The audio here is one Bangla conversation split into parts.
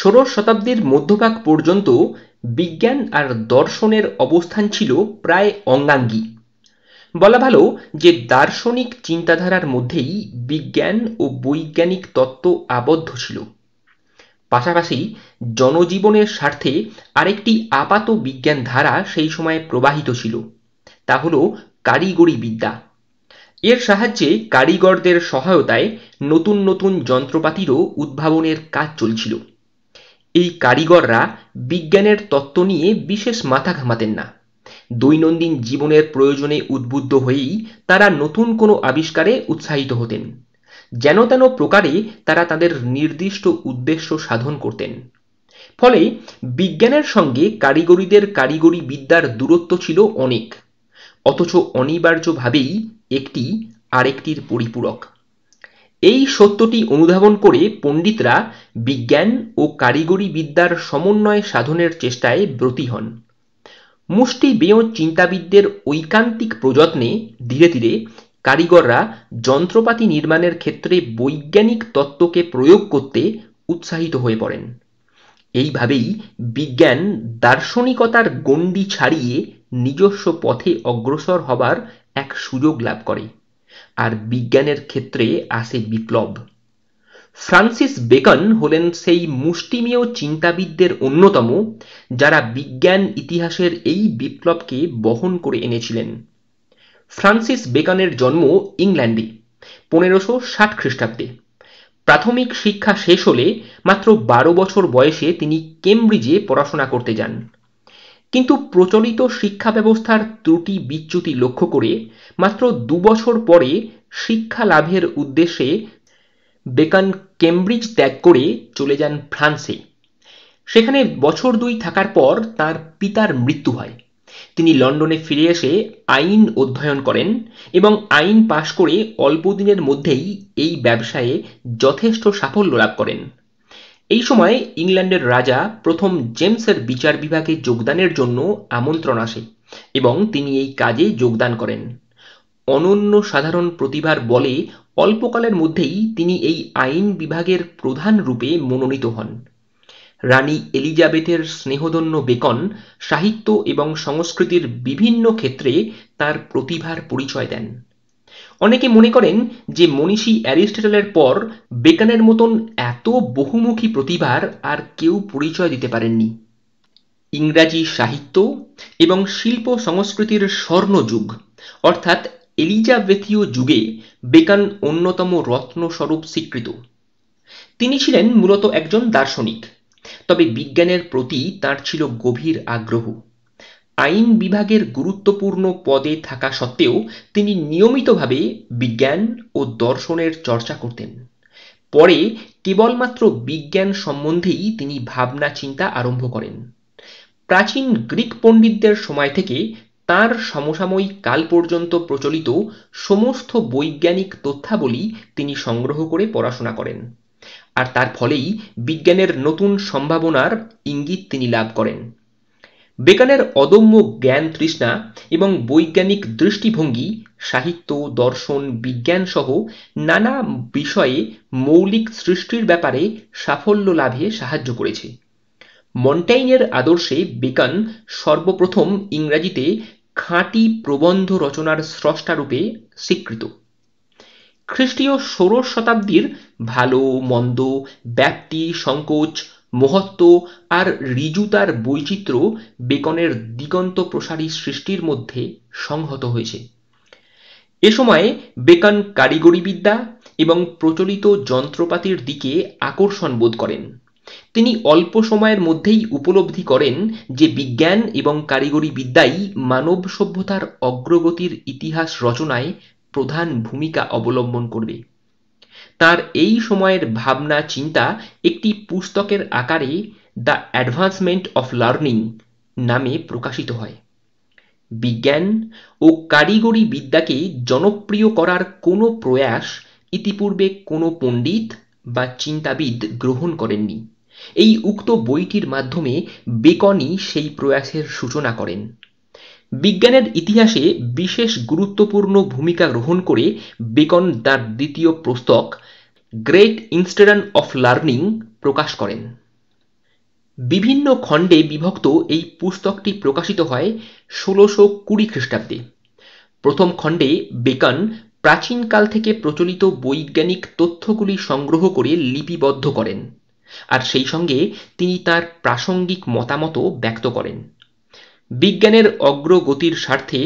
ষোড়শ শতাব্দীর মধ্যভাগ পর্যন্ত বিজ্ঞান আর দর্শনের অবস্থান ছিল প্রায় অঙ্গাঙ্গী বলা ভালো যে দার্শনিক চিন্তাধারার মধ্যেই বিজ্ঞান ও বৈজ্ঞানিক তত্ত্ব আবদ্ধ ছিল পাশাপাশি জনজীবনের স্বার্থে আরেকটি আপাত বিজ্ঞান ধারা সেই সময়ে প্রবাহিত ছিল তা হল কারিগরি বিদ্যা এর সাহায্যে কারিগরদের সহায়তায় নতুন নতুন যন্ত্রপাতিরও উদ্ভাবনের কাজ চলছিল এই কারিগররা বিজ্ঞানের তত্ত্ব নিয়ে বিশেষ মাথা ঘামাতেন না দৈনন্দিন জীবনের প্রয়োজনে উদ্বুদ্ধ হয়েই তারা নতুন কোনো আবিষ্কারে উৎসাহিত হতেন যেন তেন প্রকারে তারা তাদের নির্দিষ্ট উদ্দেশ্য সাধন করতেন ফলে বিজ্ঞানের সঙ্গে কারিগরিদের কারিগরি বিদ্যার দূরত্ব ছিল অনেক অথচ অনিবার্যভাবেই একটি আরেকটির পরিপূরক এই সত্যটি অনুধাবন করে পণ্ডিতরা বিজ্ঞান ও কারিগরি বিদ্যার সমন্বয় সাধনের চেষ্টায় ব্রতী হন মুষ্টি বেয় চিন্তাবিদদের ঐকান্তিক প্রযত্নে ধীরে ধীরে কারিগররা যন্ত্রপাতি নির্মাণের ক্ষেত্রে বৈজ্ঞানিক তত্ত্বকে প্রয়োগ করতে উৎসাহিত হয়ে পড়েন এইভাবেই বিজ্ঞান দার্শনিকতার গণ্ডি ছাড়িয়ে নিজস্ব পথে অগ্রসর হবার এক সুযোগ লাভ করে আর বিজ্ঞানের ক্ষেত্রে আসে বিপ্লব ফ্রান্সিস বেকন হলেন সেই মুষ্টিমীয় চিন্তাবিদদের অন্যতম যারা বিজ্ঞান ইতিহাসের এই বিপ্লবকে বহন করে এনেছিলেন ফ্রান্সিস বেকনের জন্ম ইংল্যান্ডে পনেরোশো ষাট খ্রিস্টাব্দে প্রাথমিক শিক্ষা শেষ হলে মাত্র বারো বছর বয়সে তিনি কেমব্রিজে পড়াশোনা করতে যান কিন্তু প্রচলিত শিক্ষা ব্যবস্থার ত্রুটি বিচ্যুতি লক্ষ্য করে মাত্র দুবছর পরে শিক্ষা লাভের উদ্দেশ্যে বেকান কেমব্রিজ ত্যাগ করে চলে যান ফ্রান্সে সেখানে বছর দুই থাকার পর তার পিতার মৃত্যু হয় তিনি লন্ডনে ফিরে এসে আইন অধ্যয়ন করেন এবং আইন পাশ করে অল্পদিনের মধ্যেই এই ব্যবসায়ে যথেষ্ট সাফল্য লাভ করেন এই সময় ইংল্যান্ডের রাজা প্রথম জেমসের বিচার বিভাগে যোগদানের জন্য আমন্ত্রণ আসে এবং তিনি এই কাজে যোগদান করেন অনন্য সাধারণ প্রতিভার বলে অল্পকালের মধ্যেই তিনি এই আইন বিভাগের প্রধান রূপে মনোনীত হন রানী এলিজাবেথের স্নেহদন্য বেকন সাহিত্য এবং সংস্কৃতির বিভিন্ন ক্ষেত্রে তার প্রতিভার পরিচয় দেন অনেকে মনে করেন যে মনীষী অ্যারিস্টটলের পর বেকানের মতন এত বহুমুখী প্রতিভার আর কেউ পরিচয় দিতে পারেননি ইংরাজি সাহিত্য এবং শিল্প সংস্কৃতির স্বর্ণযুগ অর্থাৎ এলিজাবেথীয় যুগে বেকান অন্যতম রত্নস্বরূপ স্বীকৃত তিনি ছিলেন মূলত একজন দার্শনিক তবে বিজ্ঞানের প্রতি তার ছিল গভীর আগ্রহ আইন বিভাগের গুরুত্বপূর্ণ পদে থাকা সত্ত্বেও তিনি নিয়মিতভাবে বিজ্ঞান ও দর্শনের চর্চা করতেন পরে কেবলমাত্র বিজ্ঞান সম্বন্ধেই তিনি ভাবনা চিন্তা আরম্ভ করেন প্রাচীন গ্রিক পণ্ডিতদের সময় থেকে তার সমসাময়িক কাল পর্যন্ত প্রচলিত সমস্ত বৈজ্ঞানিক তথ্যাবলী তিনি সংগ্রহ করে পড়াশোনা করেন আর তার ফলেই বিজ্ঞানের নতুন সম্ভাবনার ইঙ্গিত তিনি লাভ করেন বেকানের অদম্য জ্ঞান তৃষ্ণা এবং বৈজ্ঞানিক দৃষ্টিভঙ্গি সাহিত্য দর্শন বিজ্ঞান সহ নানা বিষয়ে মৌলিক সৃষ্টির ব্যাপারে সাফল্য লাভে সাহায্য করেছে মন্টাইনের আদর্শে বেকান সর্বপ্রথম ইংরাজিতে খাঁটি প্রবন্ধ রচনার স্রষ্টারূপে স্বীকৃত খ্রিস্টীয় ষোড়শ শতাব্দীর ভালো মন্দ ব্যাপ্তি সংকোচ মহত্ব আর ঋজুতার বৈচিত্র্য বেকনের দিগন্ত প্রসারী সৃষ্টির মধ্যে সংহত হয়েছে এ সময়ে বেকন কারিগরি বিদ্যা এবং প্রচলিত যন্ত্রপাতির দিকে আকর্ষণ বোধ করেন তিনি অল্প সময়ের মধ্যেই উপলব্ধি করেন যে বিজ্ঞান এবং কারিগরি বিদ্যাই মানব সভ্যতার অগ্রগতির ইতিহাস রচনায় প্রধান ভূমিকা অবলম্বন করবে তার এই সময়ের ভাবনা চিন্তা একটি পুস্তকের আকারে দ্য অ্যাডভান্সমেন্ট অফ লার্নিং নামে প্রকাশিত হয় বিজ্ঞান ও কারিগরি বিদ্যাকে জনপ্রিয় করার কোনো প্রয়াস ইতিপূর্বে কোনো পণ্ডিত বা চিন্তাবিদ গ্রহণ করেননি এই উক্ত বইটির মাধ্যমে বেকনই সেই প্রয়াসের সূচনা করেন বিজ্ঞানের ইতিহাসে বিশেষ গুরুত্বপূর্ণ ভূমিকা গ্রহণ করে বেকন তার দ্বিতীয় পুস্তক গ্রেট ইনস্টিটিউট অফ লার্নিং প্রকাশ করেন বিভিন্ন খণ্ডে বিভক্ত এই পুস্তকটি প্রকাশিত হয় ষোলোশো কুড়ি খ্রিস্টাব্দে প্রথম খণ্ডে বেকন প্রাচীনকাল থেকে প্রচলিত বৈজ্ঞানিক তথ্যগুলি সংগ্রহ করে লিপিবদ্ধ করেন আর সেই সঙ্গে তিনি তার প্রাসঙ্গিক মতামতও ব্যক্ত করেন বিজ্ঞানের অগ্রগতির স্বার্থে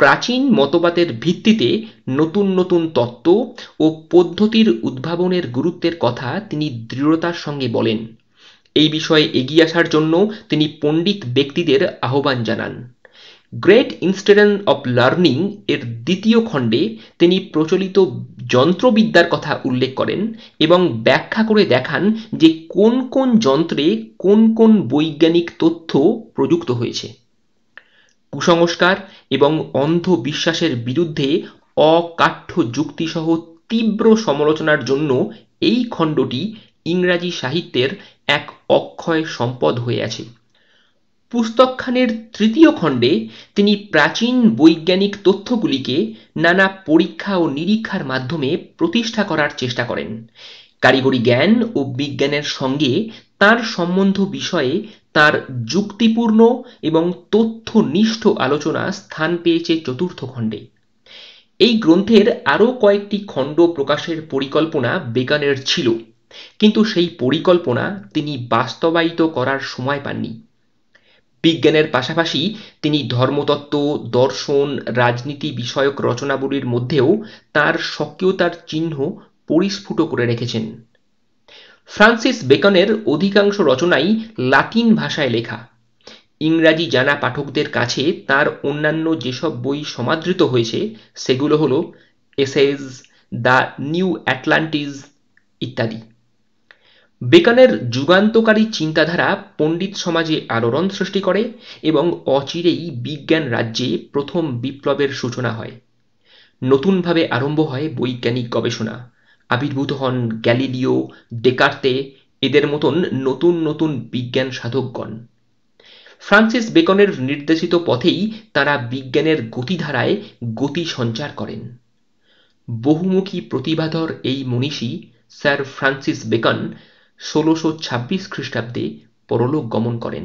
প্রাচীন মতবাদের ভিত্তিতে নতুন নতুন তত্ত্ব ও পদ্ধতির উদ্ভাবনের গুরুত্বের কথা তিনি দৃঢ়তার সঙ্গে বলেন এই বিষয়ে এগিয়ে আসার জন্য তিনি পণ্ডিত ব্যক্তিদের আহ্বান জানান গ্রেট ইনস্টিটিউশন অব লার্নিং এর দ্বিতীয় খণ্ডে তিনি প্রচলিত যন্ত্রবিদ্যার কথা উল্লেখ করেন এবং ব্যাখ্যা করে দেখান যে কোন কোন যন্ত্রে কোন কোন বৈজ্ঞানিক তথ্য প্রযুক্ত হয়েছে কুসংস্কার এবং অন্ধ বিশ্বাসের বিরুদ্ধে অকাঠ্য যুক্তিসহ তীব্র সমালোচনার জন্য এই খণ্ডটি ইংরাজি সাহিত্যের এক অক্ষয় সম্পদ হয়ে আছে পুস্তকখানের তৃতীয় খণ্ডে তিনি প্রাচীন বৈজ্ঞানিক তথ্যগুলিকে নানা পরীক্ষা ও নিরীক্ষার মাধ্যমে প্রতিষ্ঠা করার চেষ্টা করেন কারিগরি জ্ঞান ও বিজ্ঞানের সঙ্গে তার সম্বন্ধ বিষয়ে তার যুক্তিপূর্ণ এবং তথ্যনিষ্ঠ আলোচনা স্থান পেয়েছে চতুর্থ খণ্ডে এই গ্রন্থের আরও কয়েকটি খণ্ড প্রকাশের পরিকল্পনা বেকানের ছিল কিন্তু সেই পরিকল্পনা তিনি বাস্তবায়িত করার সময় পাননি বিজ্ঞানের পাশাপাশি তিনি ধর্মতত্ত্ব দর্শন রাজনীতি বিষয়ক রচনাবলীর মধ্যেও তার সক্রিয়তার চিহ্ন পরিস্ফুট করে রেখেছেন ফ্রান্সিস বেকনের অধিকাংশ রচনাই লাতিন ভাষায় লেখা ইংরাজি জানা পাঠকদের কাছে তার অন্যান্য যেসব বই সমাদৃত হয়েছে সেগুলো হলো এসেজ দ্য নিউ অ্যাটলান্টিস ইত্যাদি বেকানের যুগান্তকারী চিন্তাধারা পণ্ডিত সমাজে আলোড়ন সৃষ্টি করে এবং অচিরেই বিজ্ঞান রাজ্যে প্রথম বিপ্লবের সূচনা হয় নতুনভাবে আরম্ভ হয় বৈজ্ঞানিক গবেষণা আবির্ভূত হন গ্যালিলিও ডেকার্তে এদের মতন নতুন নতুন বিজ্ঞান সাধকগণ ফ্রান্সিস বেকনের নির্দেশিত পথেই তারা বিজ্ঞানের গতিধারায় গতি সঞ্চার করেন বহুমুখী প্রতিভাধর এই মনীষী স্যার ফ্রান্সিস বেকন ষোলোশো ছাব্বিশ খ্রিস্টাব্দে পরলোক গমন করেন